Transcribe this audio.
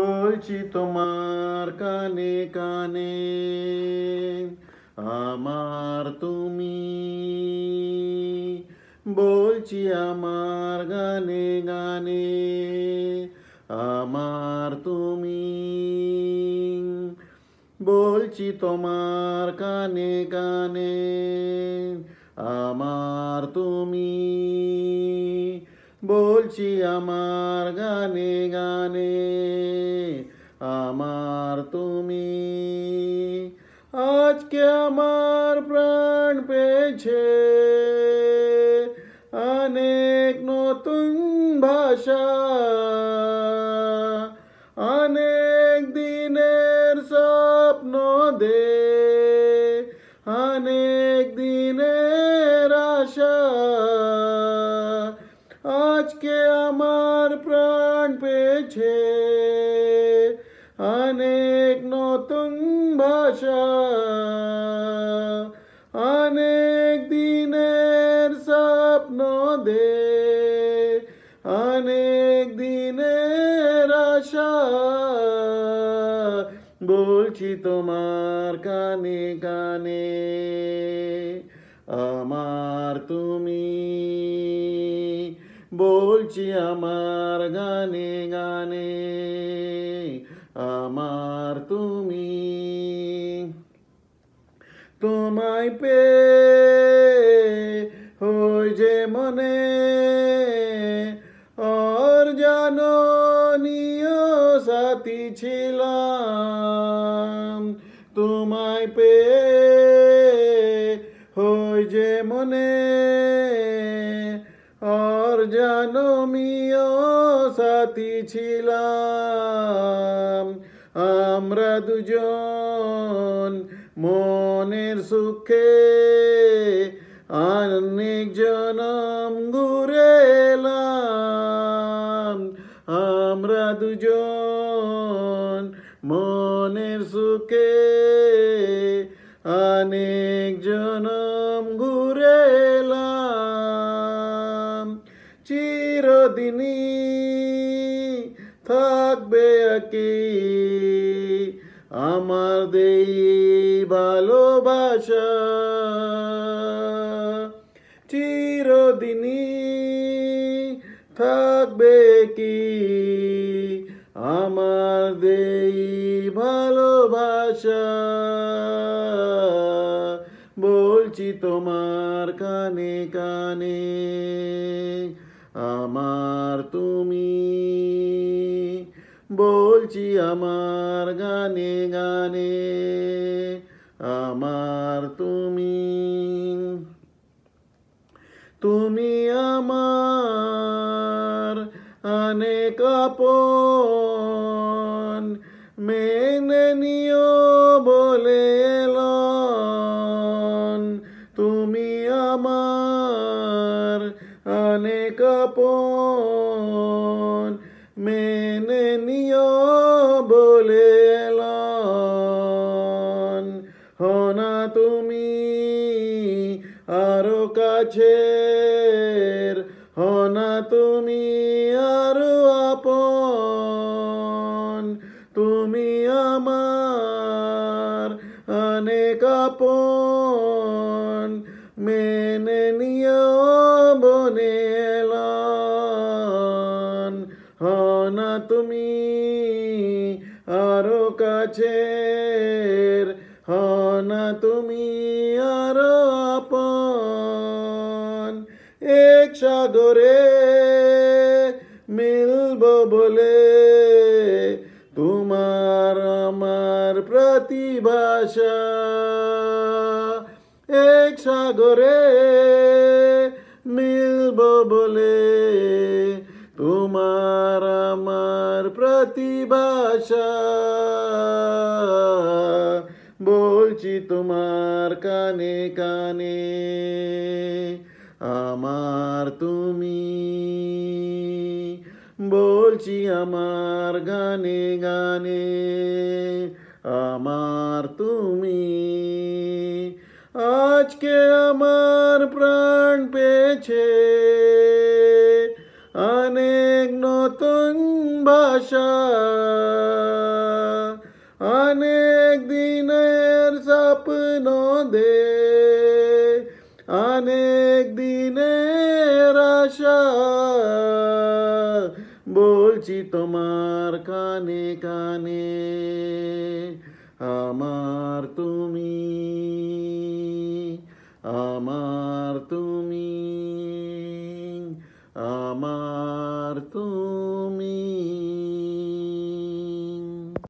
বলছি তোমার কানে কানে আমার তুমি বলছি আমার গানে গানে আমার তুমি বলছি তোমার কানে কানে আমার তুমি বলছি আমার গানে গানে আমার তুমি আজকে আমার প্রাণ পেয়েছে অনেক নতুন ভাষা অনেক দিনের স্বপ্ন দে অনেক দিনের আশা আজকে আমার প্রাণ পেয়েছে অনেক নতুন ভাষা অনেক দিনের স্বপ্ন দে অনেক দিনের আশা বলছি তোমার কানে কানে আমার তুমি বলছি আমার গানে গানে আমার তুমি তোমায় পে হই যে মনে অর জাননীয় সাথী ছিলাম তোমায় পে হই যে মনে আর জানমীয় সাথী ছিলাম আমরা দুজন মনের সুখে অনেক জনম ঘুরেলাম আমরা দুজন মনের সুখে অনেক জনম চিরদিনী থাকবে কি আমার দেই ভালোবাসা চিরদিনই থাকবে কি আমার দেই ভালোবাসা বলছি তোমার কানে কানে আমার তুমি বলছি আমার গানে গানে আমার তুমি তুমি আমার আনে কাপন মেনে নিও বলে তুমি আমার আপন মেনে নিও বলে হনা তুমি আরো কাছে হনা তুমি আরো আপন তুমি আমার অনেক আপন মেনে না তুমি আরো কাছে না তুমি আরো আপন এক সাগরে মিলব বলে তোমার আমার প্রতিভাষা এক সাগরে মিলব বলে তোমার তোমার প্রতিভাষা বলছি তোমার কানে কানে আমার তুমি বলছি আমার গানে গানে আমার তুমি আজকে আমার প্রাণ পেয়েছে আশা অনেক দিনের স্বপ্ন দে অনেক দিনের আশা বলছি তোমার কানে কানে আমার তুমি আমার তুমি